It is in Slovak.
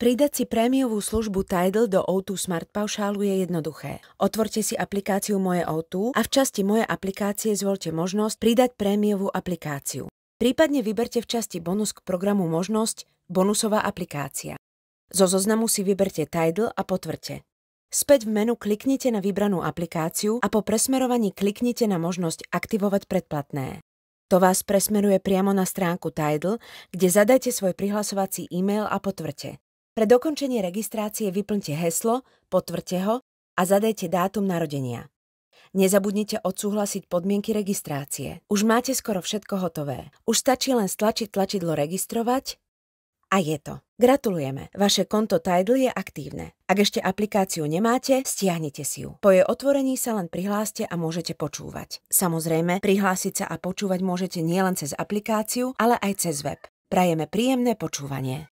Pridať si prémiovú službu Tidal do O2 Smart Paušálu je jednoduché. Otvorte si aplikáciu Moje O2 a v časti Moje aplikácie zvolte možnosť pridať prémiovú aplikáciu. Prípadne vyberte v časti bonus k programu možnosť bonusová aplikácia. Zo zoznamu si vyberte Tidal a potvrďte. Späť v menu kliknite na vybranú aplikáciu a po presmerovaní kliknite na možnosť aktivovať predplatné. To vás presmeruje priamo na stránku Tidal, kde zadajte svoj prihlasovací e-mail a potvrďte. Pre dokončenie registrácie vyplňte heslo, potvrďte ho a zadajte dátum narodenia. Nezabudnite odsúhlasiť podmienky registrácie. Už máte skoro všetko hotové. Už stačí len stlačiť tlačidlo registrovať a je to. Gratulujeme, vaše konto Tidal je aktívne. Ak ešte aplikáciu nemáte, stiahnite si ju. Po jej otvorení sa len prihláste a môžete počúvať. Samozrejme, prihlásiť sa a počúvať môžete nielen cez aplikáciu, ale aj cez web. Prajeme príjemné počúvanie.